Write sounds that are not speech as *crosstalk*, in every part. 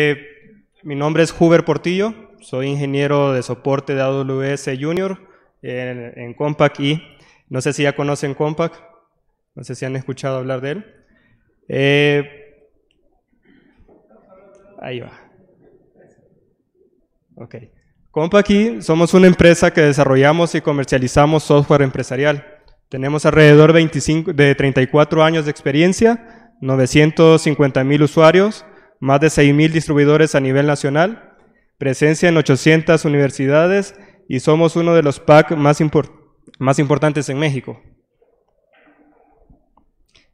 Eh, mi nombre es Huber Portillo, soy ingeniero de soporte de AWS Junior en, compaq no sé si ya conocen Compaq, no sé si han escuchado hablar de él. Eh, ahí va. Ok. e somos una empresa que desarrollamos y comercializamos software empresarial. Tenemos alrededor 25, de 34 años de experiencia, 950 mil usuarios más de 6.000 distribuidores a nivel nacional, presencia en 800 universidades y somos uno de los PAC más, más importantes en México.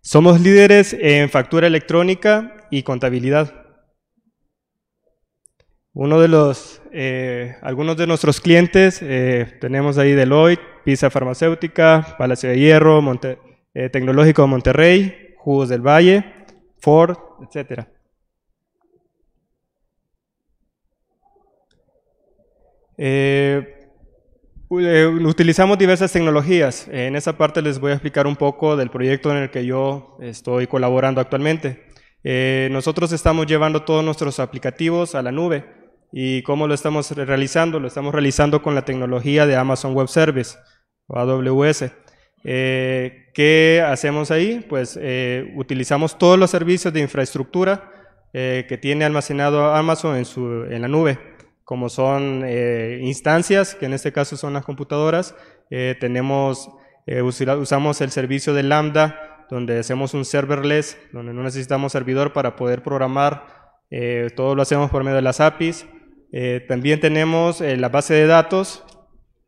Somos líderes en factura electrónica y contabilidad. Uno de los, eh, algunos de nuestros clientes, eh, tenemos ahí Deloitte, Pisa Farmacéutica, Palacio de Hierro, eh, Tecnológico de Monterrey, Jugos del Valle, Ford, etcétera. Eh, eh, utilizamos diversas tecnologías. En esa parte les voy a explicar un poco del proyecto en el que yo estoy colaborando actualmente. Eh, nosotros estamos llevando todos nuestros aplicativos a la nube. ¿Y cómo lo estamos realizando? Lo estamos realizando con la tecnología de Amazon Web Service, o AWS. ¿Qué hacemos ahí? Pues utilizamos todos los servicios de infraestructura que tiene almacenado Amazon en, su, en la nube como son eh, instancias, que en este caso son las computadoras, eh, tenemos, eh, usamos el servicio de Lambda, donde hacemos un serverless, donde no necesitamos servidor para poder programar, todo lo hacemos por medio de las APIs. también tenemos la base de datos,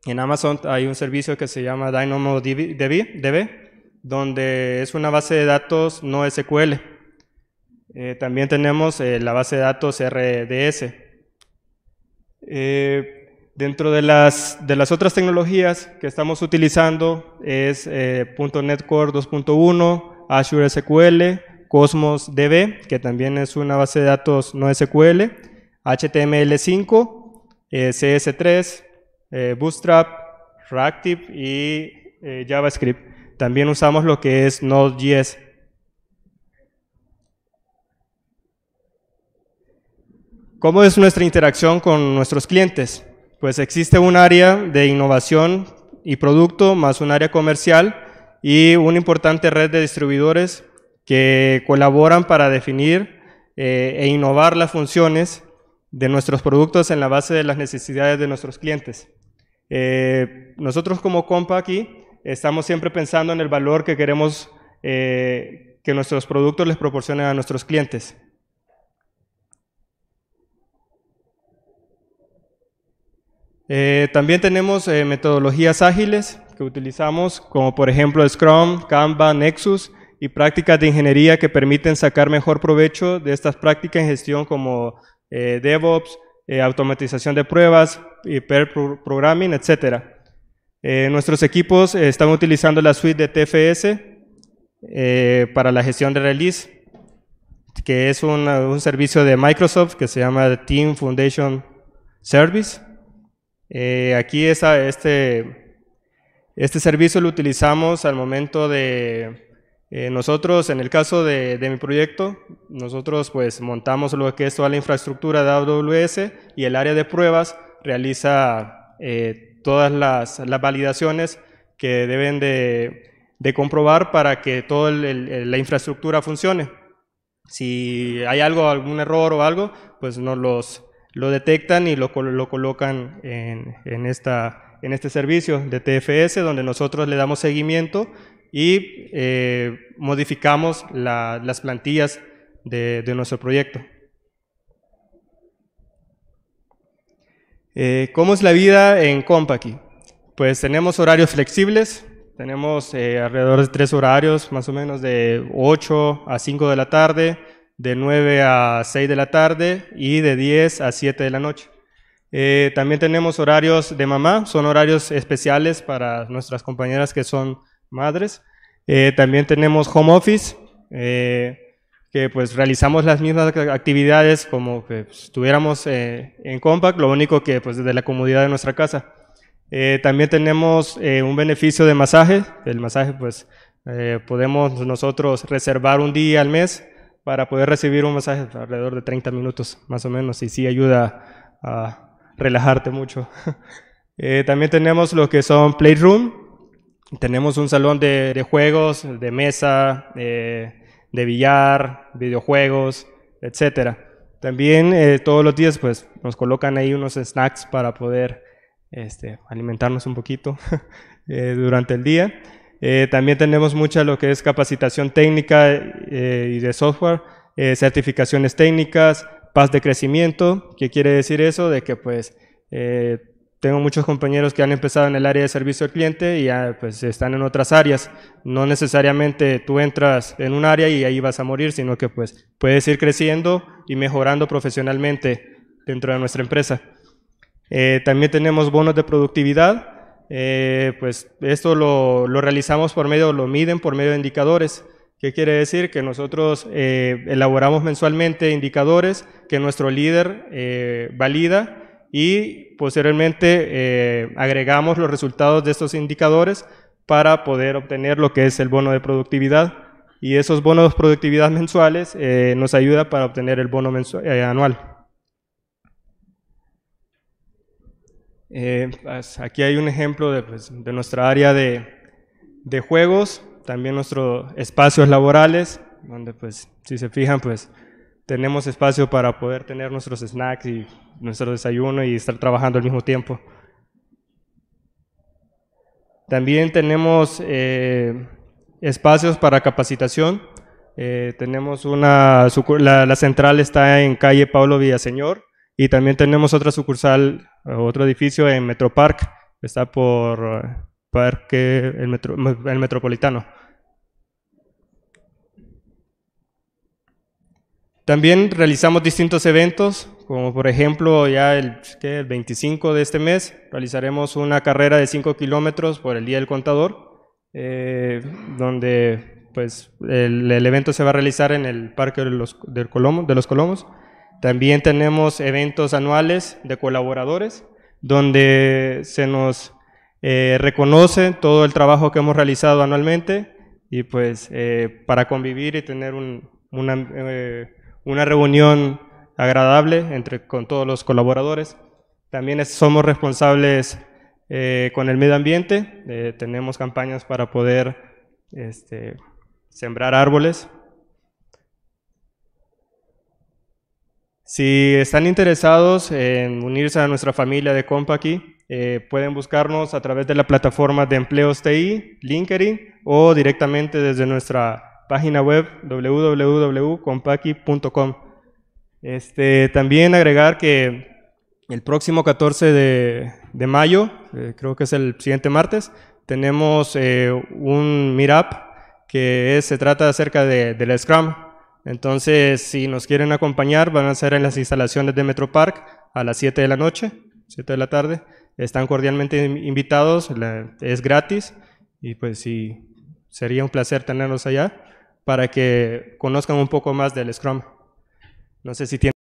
en Amazon hay un servicio que se llama DynamoDB, donde es una base de datos no SQL. también tenemos la base de datos RDS, eh, dentro de las, otras tecnologías que estamos utilizando es eh, .NET Core 2.1, Azure SQL, Cosmos DB, que también es una base de datos no SQL, HTML5, CS3, eh, Bootstrap, Reactive y JavaScript. También usamos lo que es Node.js. ¿Cómo es nuestra interacción con nuestros clientes? Pues existe un área de innovación y producto, más un área comercial y una importante red de distribuidores que colaboran para definir eh, e innovar las funciones de nuestros productos en la base de las necesidades de nuestros clientes. Eh, nosotros como compa aquí estamos siempre pensando en el valor que queremos eh, que nuestros productos les proporcionen a nuestros clientes. Eh, también tenemos eh, metodologías ágiles que utilizamos, como por ejemplo Scrum, Canva, Nexus y prácticas de ingeniería que permiten sacar mejor provecho de estas prácticas en gestión como eh, DevOps, automatización de pruebas, pair programming, etc. nuestros equipos están utilizando la suite de TFS para la gestión de release, que es un servicio de Microsoft que se llama Team Foundation Service. Eh, aquí este, este servicio lo utilizamos al momento de eh, nosotros, en el caso de, mi proyecto, nosotros pues montamos lo que es toda la infraestructura de AWS y el área de pruebas realiza eh, todas las, validaciones que deben de, de comprobar para que toda la infraestructura funcione. Si hay algo, algún error o algo, pues nos los, lo detectan y lo, colocan en, este servicio de TFS, donde nosotros le damos seguimiento y eh, modificamos las plantillas de, nuestro proyecto. Eh, ¿Cómo es la vida en Compaqui? Pues tenemos horarios flexibles, tenemos eh, alrededor de tres horarios, más o menos de 8 a 5 de la tarde, de 9 a 6 de la tarde y de 10 a 7 de la noche. Eh, también tenemos horarios de mamá, son horarios especiales para nuestras compañeras que son madres. Eh, también tenemos home office, eh, que pues realizamos las mismas actividades como que estuviéramos en Compact, lo único que pues desde la comodidad de nuestra casa. también tenemos un beneficio de masaje, el masaje pues podemos nosotros reservar un día al mes para poder recibir un mensaje alrededor de 30 minutos más o menos y sí ayuda a relajarte mucho. *laughs* Eh, también tenemos lo que son playroom, tenemos un salón de, juegos, de mesa, de, billar, videojuegos, etc. También eh, todos los días pues nos colocan ahí unos snacks para poder este, alimentarnos un poquito *laughs* eh, durante el día. Eh, también tenemos mucha lo que es capacitación técnica eh, y de software, eh, certificaciones técnicas, paz de crecimiento. ¿Qué quiere decir eso? De que pues tengo muchos compañeros que han empezado en el área de servicio al cliente y ya pues están en otras áreas. No necesariamente tú entras en un área y ahí vas a morir, sino que pues puedes ir creciendo y mejorando profesionalmente dentro de nuestra empresa. también tenemos bonos de productividad eh, pues esto lo, realizamos por medio, lo miden por medio de indicadores. ¿Qué quiere decir? Que nosotros eh, elaboramos mensualmente indicadores que nuestro líder eh, valida y posteriormente agregamos los resultados de estos indicadores para poder obtener lo que es el bono de productividad. Y esos bonos de productividad mensuales nos ayuda para obtener el bono anual. Eh, aquí hay un ejemplo de, pues, nuestra área de, juegos, también nuestros espacios laborales, donde pues si se fijan pues tenemos espacio para poder tener nuestros snacks y nuestro desayuno y estar trabajando al mismo tiempo. También tenemos eh, espacios para capacitación. Eh, tenemos una, la, la central está en calle Pablo Villaseñor, y también tenemos otra sucursal, eh, otro edificio en Metropark, está por eh, Parque, el, metro, el Metropolitano. También realizamos distintos eventos, como por ejemplo ya el, el, 25 de este mes realizaremos una carrera de 5 kilómetros por el Día del Contador, eh, donde pues el, evento se va a realizar en el Parque de los, del de los Colomos. También tenemos eventos anuales de colaboradores, donde se nos eh, reconoce todo el trabajo que hemos realizado anualmente y pues eh, para convivir y tener eh, una, reunión agradable entre, con todos los colaboradores. También somos responsables con el medio ambiente, tenemos campañas para poder este, sembrar árboles Si están interesados en unirse a nuestra familia de Compaki, eh, pueden buscarnos a través de la plataforma de empleos TI, LinkedIn o directamente desde nuestra página web www.compaqui.com. Este, también agregar que el próximo 14 de, mayo, eh, creo que es el siguiente martes, tenemos eh, un meetup que se trata acerca de la Scrum. Entonces, si nos quieren acompañar, van a ser en las instalaciones de Metro Park a las 7 de la noche, 7 de la tarde. Están cordialmente invitados, es gratis y pues sí, sería un placer tenerlos allá para que conozcan un poco más del Scrum. No sé si tienen